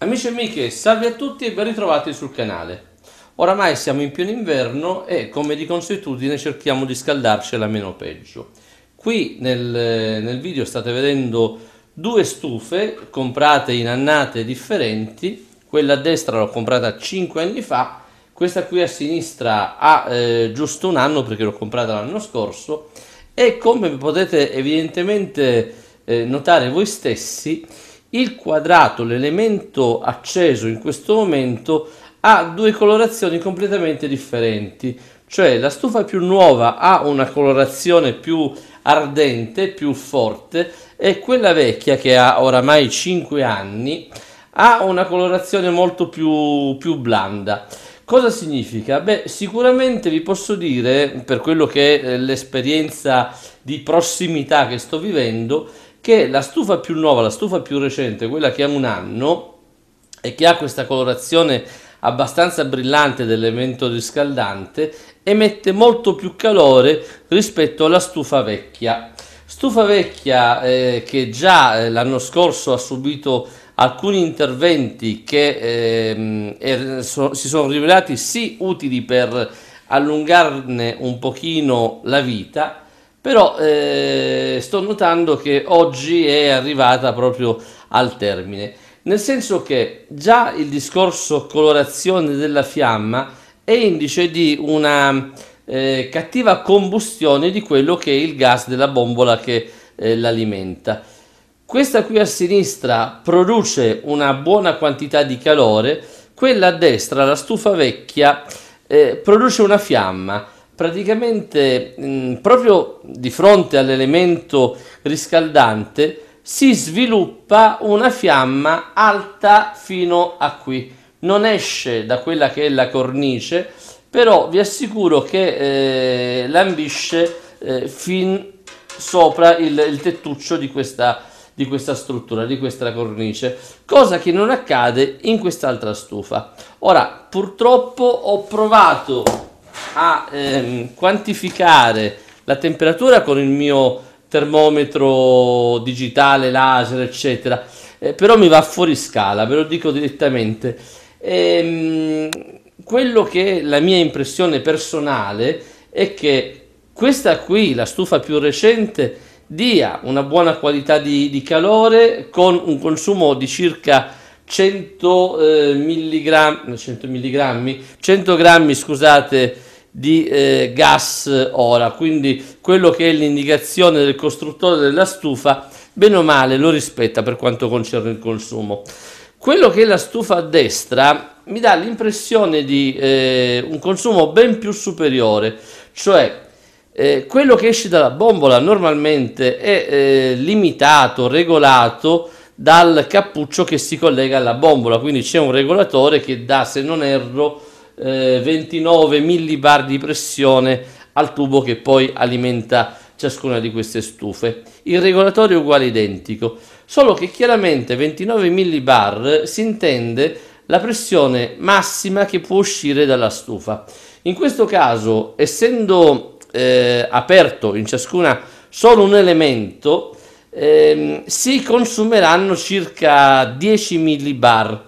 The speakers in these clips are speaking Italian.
Amici e amiche, salve a tutti e ben ritrovati sul canale. Oramai siamo in pieno inverno e come di consuetudine cerchiamo di scaldarcela meno peggio. Qui nel, nel video state vedendo due stufe comprate in annate differenti, quella a destra l'ho comprata 5 anni fa, questa qui a sinistra ha eh, giusto un anno perché l'ho comprata l'anno scorso e come potete evidentemente eh, notare voi stessi il quadrato, l'elemento acceso in questo momento, ha due colorazioni completamente differenti, cioè la stufa più nuova ha una colorazione più ardente, più forte e quella vecchia che ha oramai 5 anni ha una colorazione molto più, più blanda. Cosa significa? Beh, sicuramente vi posso dire, per quello che è eh, l'esperienza di prossimità che sto vivendo, che la stufa più nuova, la stufa più recente, quella che ha un anno e che ha questa colorazione abbastanza brillante dell'elemento riscaldante, emette molto più calore rispetto alla stufa vecchia. Stufa vecchia eh, che già eh, l'anno scorso ha subito alcuni interventi che eh, er, so, si sono rivelati sì utili per allungarne un pochino la vita, però eh, sto notando che oggi è arrivata proprio al termine, nel senso che già il discorso colorazione della fiamma è indice di una eh, cattiva combustione di quello che è il gas della bombola che eh, l'alimenta. Questa qui a sinistra produce una buona quantità di calore, quella a destra, la stufa vecchia, eh, produce una fiamma praticamente mh, proprio di fronte all'elemento riscaldante si sviluppa una fiamma alta fino a qui non esce da quella che è la cornice però vi assicuro che eh, lambisce eh, fin sopra il, il tettuccio di questa, di questa struttura, di questa cornice, cosa che non accade in quest'altra stufa. Ora, purtroppo ho provato a ehm, quantificare la temperatura con il mio termometro digitale, laser, eccetera, eh, però mi va fuori scala, ve lo dico direttamente. Ehm, quello che è la mia impressione personale è che questa qui, la stufa più recente, dia una buona qualità di, di calore con un consumo di circa 100 eh, milligrammi, 100 milligrammi, 100 grammi, scusate, di eh, gas ora, quindi quello che è l'indicazione del costruttore della stufa, bene o male lo rispetta per quanto concerne il consumo. Quello che è la stufa a destra mi dà l'impressione di eh, un consumo ben più superiore, cioè eh, quello che esce dalla bombola normalmente è eh, limitato, regolato dal cappuccio che si collega alla bombola, quindi c'è un regolatore che dà, se non erro, eh, 29 millibar di pressione al tubo che poi alimenta ciascuna di queste stufe. Il regolatore è uguale identico, solo che chiaramente 29 millibar si intende la pressione massima che può uscire dalla stufa. In questo caso, essendo eh, aperto in ciascuna solo un elemento, eh, si consumeranno circa 10 millibar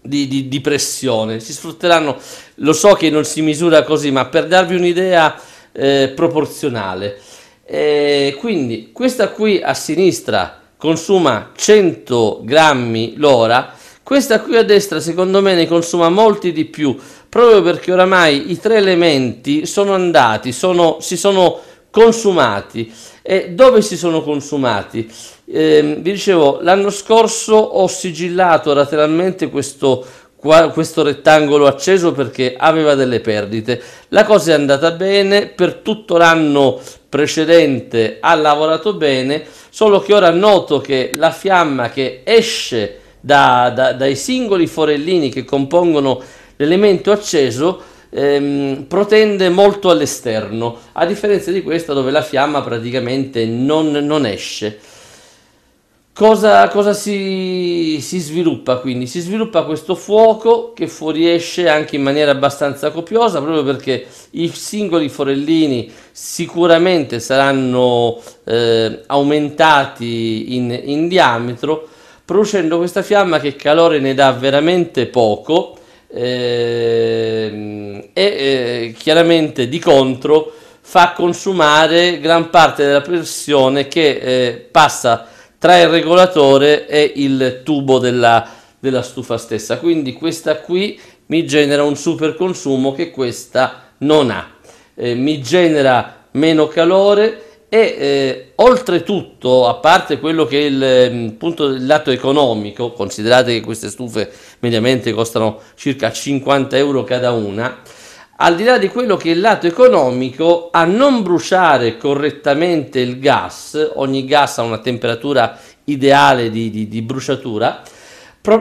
di, di, di, pressione. Si sfrutteranno, lo so che non si misura così, ma per darvi un'idea eh, proporzionale. Eh, quindi questa qui a sinistra consuma 100 grammi l'ora, questa qui a destra secondo me ne consuma molti di più, proprio perché oramai i tre elementi sono andati, sono, si sono consumati. E dove si sono consumati? Eh, vi dicevo, l'anno scorso ho sigillato lateralmente questo, qua, questo rettangolo acceso perché aveva delle perdite. La cosa è andata bene, per tutto l'anno precedente ha lavorato bene, solo che ora noto che la fiamma che esce da, da, dai singoli forellini che compongono l'elemento acceso ehm, protende molto all'esterno, a differenza di questa dove la fiamma praticamente non, non esce. Cosa, cosa si, si, sviluppa quindi? Si sviluppa questo fuoco che fuoriesce anche in maniera abbastanza copiosa proprio perché i singoli forellini sicuramente saranno eh, aumentati in, in diametro producendo questa fiamma che calore ne dà veramente poco eh, e eh, chiaramente di contro fa consumare gran parte della pressione che eh, passa tra il regolatore e il tubo della, della stufa stessa. Quindi questa qui mi genera un super consumo che questa non ha. Eh, mi genera meno calore e eh, oltretutto, a parte quello che è il, mm, punto, del lato economico, considerate che queste stufe mediamente costano circa 50 euro cada una, al di là di quello che è il lato economico, a non bruciare correttamente il gas, ogni gas ha una temperatura ideale di, di, di bruciatura,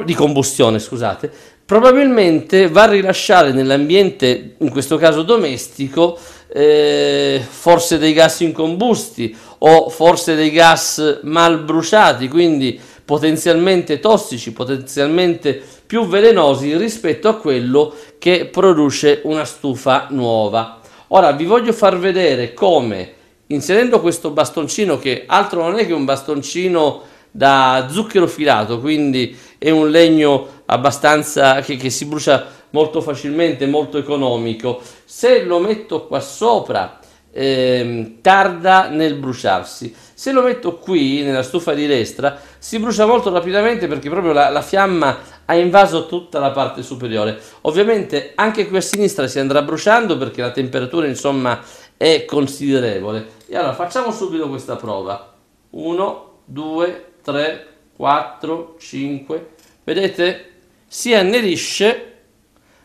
di combustione, scusate, probabilmente va a rilasciare nell'ambiente, in questo caso domestico, eh, forse dei gas incombusti o forse dei gas mal bruciati, quindi potenzialmente tossici, potenzialmente più velenosi rispetto a quello che produce una stufa nuova. Ora vi voglio far vedere come inserendo questo bastoncino che altro non è che un bastoncino da zucchero filato, quindi è un legno abbastanza che, che si brucia molto facilmente, molto economico. Se lo metto qua sopra eh, tarda nel bruciarsi. Se lo metto qui, nella stufa di destra, si brucia molto rapidamente perché proprio la, la fiamma ha invaso tutta la parte superiore. Ovviamente anche qui a sinistra si andrà bruciando perché la temperatura insomma è considerevole. E allora facciamo subito questa prova. 1, 2, 3, 4, 5. Vedete? Si annerisce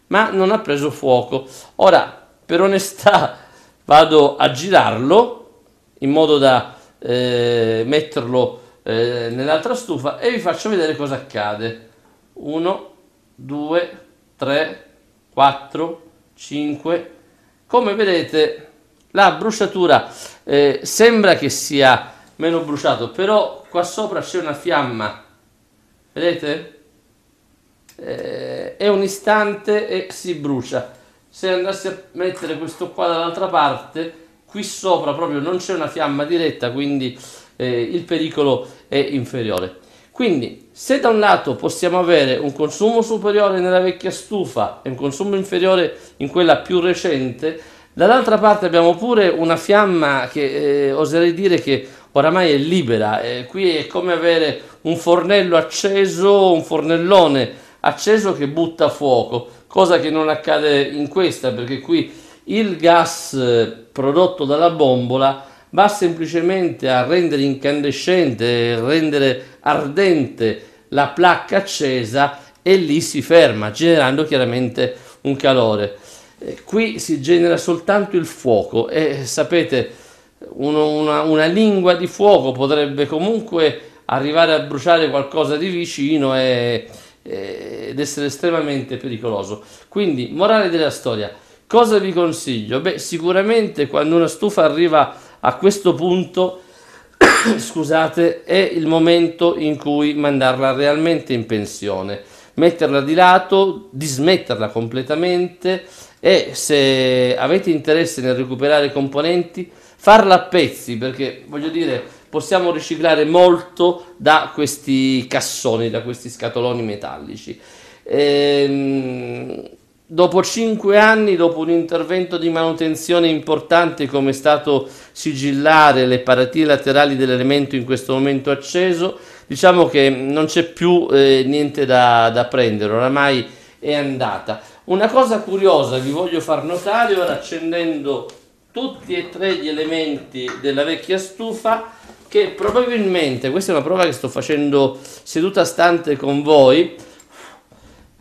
ma non ha preso fuoco. Ora, per onestà, vado a girarlo in modo da eh, metterlo eh, nell'altra stufa e vi faccio vedere cosa accade 1 2 3 4 5 come vedete la bruciatura eh, sembra che sia meno bruciato però qua sopra c'è una fiamma vedete eh, è un istante e si brucia se andassi a mettere questo qua dall'altra parte qui sopra proprio non c'è una fiamma diretta, quindi eh, il pericolo è inferiore. Quindi se da un lato possiamo avere un consumo superiore nella vecchia stufa e un consumo inferiore in quella più recente, dall'altra parte abbiamo pure una fiamma che eh, oserei dire che oramai è libera, eh, qui è come avere un fornello acceso, un fornellone acceso che butta fuoco, cosa che non accade in questa perché qui il gas eh, prodotto dalla bombola va semplicemente a rendere incandescente, rendere ardente la placca accesa e lì si ferma, generando chiaramente un calore. Eh, qui si genera soltanto il fuoco e eh, sapete, uno, una, una lingua di fuoco potrebbe comunque arrivare a bruciare qualcosa di vicino e, ed essere estremamente pericoloso. Quindi, morale della storia, Cosa vi consiglio? Beh, sicuramente quando una stufa arriva a questo punto, scusate, è il momento in cui mandarla realmente in pensione, metterla di lato, dismetterla completamente e se avete interesse nel recuperare componenti, farla a pezzi perché voglio dire possiamo riciclare molto da questi cassoni, da questi scatoloni metallici. Ehm, dopo cinque anni, dopo un intervento di manutenzione importante come è stato sigillare le paratie laterali dell'elemento in questo momento acceso, diciamo che non c'è più eh, niente da, da, prendere, oramai è andata. Una cosa curiosa vi voglio far notare, ora accendendo tutti e tre gli elementi della vecchia stufa, che probabilmente, questa è una prova che sto facendo seduta stante con voi,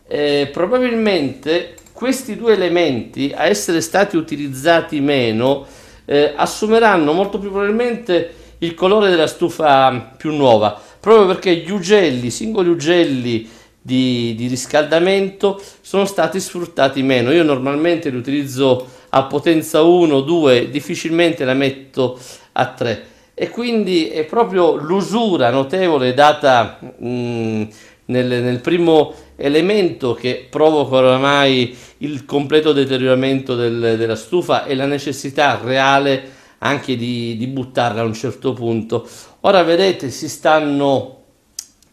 eh, probabilmente questi due elementi a essere stati utilizzati meno eh, assumeranno molto più probabilmente il colore della stufa più nuova proprio perché gli ugelli, i singoli ugelli di, di, riscaldamento sono stati sfruttati meno io normalmente li utilizzo a potenza 1 2 difficilmente la metto a 3 e quindi è proprio l'usura notevole data mh, mm, nel, nel primo elemento che provoca oramai il completo deterioramento del, della stufa e la necessità reale anche di, di buttarla a un certo punto. Ora vedete, si stanno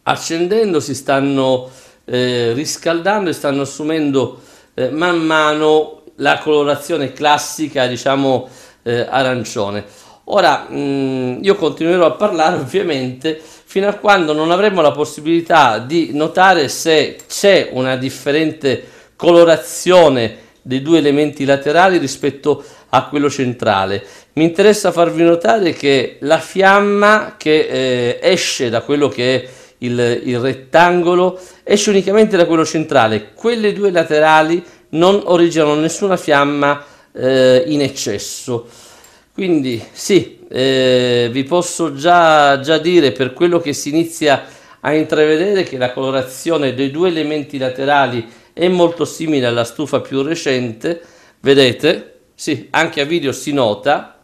accendendo, si stanno eh, riscaldando e stanno assumendo eh, man mano la colorazione classica, diciamo eh, arancione. Ora mh, mm, io continuerò a parlare ovviamente fino a quando non avremo la possibilità di notare se c'è una differente colorazione dei due elementi laterali rispetto a quello centrale. Mi interessa farvi notare che la fiamma che eh, esce da quello che è il, il rettangolo esce unicamente da quello centrale, quelle due laterali non originano nessuna fiamma eh, in eccesso. Quindi sì, eh, vi posso già, già dire per quello che si inizia a intravedere che la colorazione dei due elementi laterali è molto simile alla stufa più recente, vedete? Sì, anche a video si nota,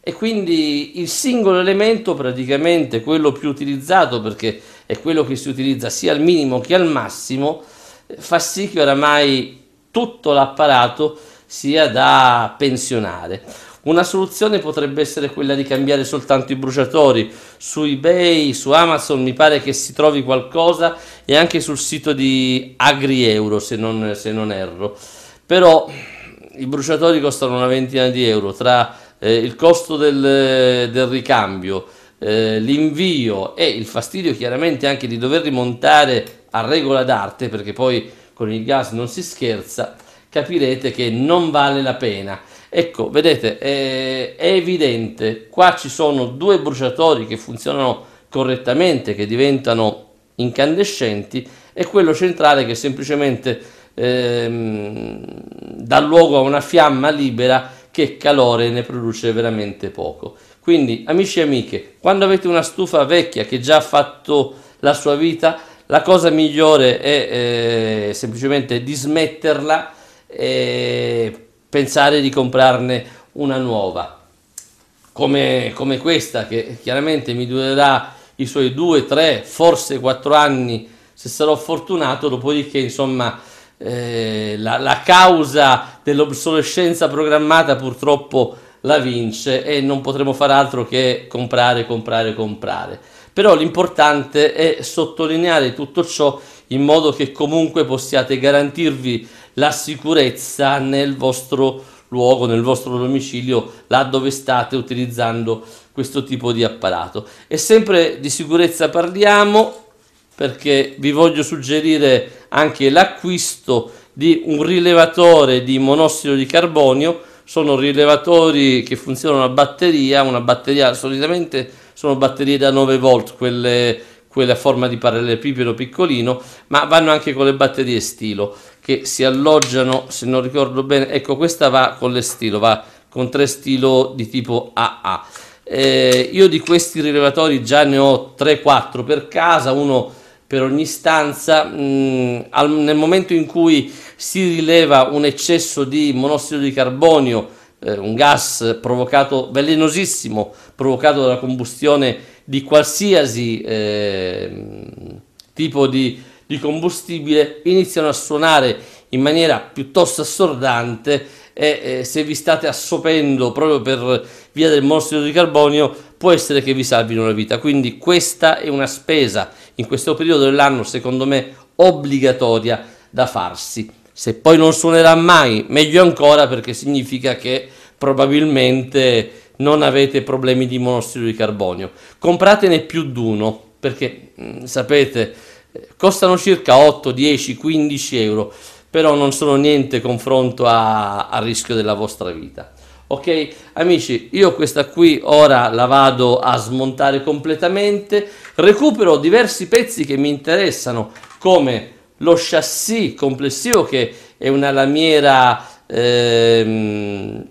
e quindi il singolo elemento praticamente quello più utilizzato perché è quello che si utilizza sia al minimo che al massimo eh, fa sì che oramai tutto l'apparato sia da pensionare una soluzione potrebbe essere quella di cambiare soltanto i bruciatori. Su eBay, su Amazon mi pare che si trovi qualcosa e anche sul sito di AgriEuro se non, se non erro. Però i bruciatori costano una ventina di euro tra eh, il costo del, del ricambio, eh, l'invio e il fastidio chiaramente anche di dover rimontare a regola d'arte perché poi con il gas non si scherza capirete che non vale la pena Ecco, vedete, è, eh, è evidente, qua ci sono due bruciatori che funzionano correttamente, che diventano incandescenti, e quello centrale che semplicemente ehm, dà luogo a una fiamma libera che calore ne produce veramente poco. Quindi, amici e amiche, quando avete una stufa vecchia che già ha fatto la sua vita, la cosa migliore è eh, semplicemente dismetterla e eh, pensare di comprarne una nuova, come, come questa che chiaramente mi durerà i suoi 2, 3, forse 4 anni se sarò fortunato, dopodiché insomma eh, la, la causa dell'obsolescenza programmata purtroppo la vince e non potremo fare altro che comprare, comprare, comprare. Però l'importante è sottolineare tutto ciò in modo che comunque possiate garantirvi la sicurezza nel vostro luogo, nel vostro domicilio, là dove state utilizzando questo tipo di apparato. E sempre di sicurezza parliamo perché vi voglio suggerire anche l'acquisto di un rilevatore di monossido di carbonio, sono rilevatori che funzionano a batteria, una batteria solitamente sono batterie da 9 volt, quelle quella forma di parallelepipedo piccolino, ma vanno anche con le batterie stilo che si alloggiano, se non ricordo bene, ecco questa va con le stilo, va con tre stilo di tipo AA. Eh, io di questi rilevatori già ne ho 3-4 per casa, uno per ogni stanza. Mh, mm, al, nel momento in cui si rileva un eccesso di monossido di carbonio, eh, un gas provocato, velenosissimo, provocato dalla combustione di qualsiasi eh, tipo di, di, combustibile iniziano a suonare in maniera piuttosto assordante e eh, se vi state assopendo proprio per via del monossido di carbonio può essere che vi salvino la vita. Quindi questa è una spesa in questo periodo dell'anno secondo me obbligatoria da farsi. Se poi non suonerà mai, meglio ancora perché significa che probabilmente non avete problemi di monossido di carbonio. Compratene più di uno perché mm, sapete eh, costano circa 8, 10, 15 euro, però non sono niente confronto a, a rischio della vostra vita. Ok, amici, io questa qui ora la vado a smontare completamente, recupero diversi pezzi che mi interessano, come lo chassis complessivo che è una lamiera ehm,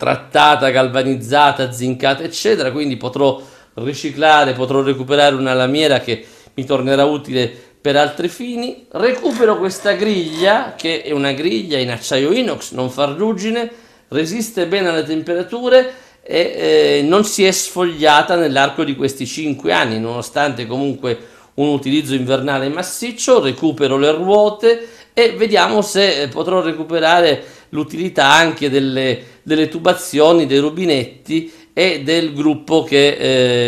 trattata, galvanizzata, zincata, eccetera, quindi potrò riciclare, potrò recuperare una lamiera che mi tornerà utile per altri fini. Recupero questa griglia, che è una griglia in acciaio inox, non ruggine, resiste bene alle temperature e eh, non si è sfogliata nell'arco di questi 5 anni, nonostante comunque un utilizzo invernale massiccio, recupero le ruote, e vediamo se eh, potrò recuperare l'utilità anche delle, delle tubazioni, dei rubinetti e del gruppo che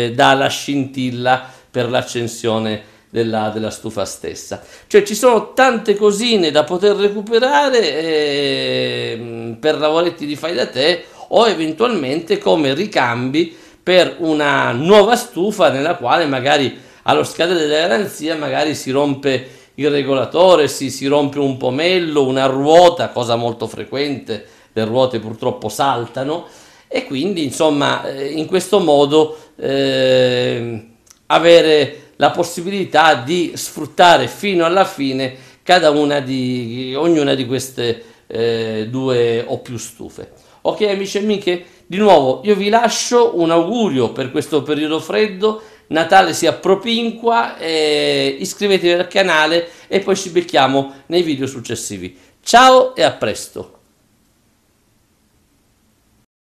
eh, dà la scintilla per l'accensione della, della, stufa stessa. Cioè ci sono tante cosine da poter recuperare eh, per lavoretti di fai da te o eventualmente come ricambi per una nuova stufa nella quale magari allo scadere della garanzia magari si rompe il regolatore, si, si rompe un pomello, una ruota, cosa molto frequente, le ruote purtroppo saltano e quindi insomma eh, in questo modo eh, avere la possibilità di sfruttare fino alla fine cada una di, ognuna di queste eh, due o più stufe. Ok amici e amiche, di nuovo io vi lascio un augurio per questo periodo freddo Natale sia propinqua, eh, iscrivetevi al canale e poi ci becchiamo nei video successivi. Ciao e a presto!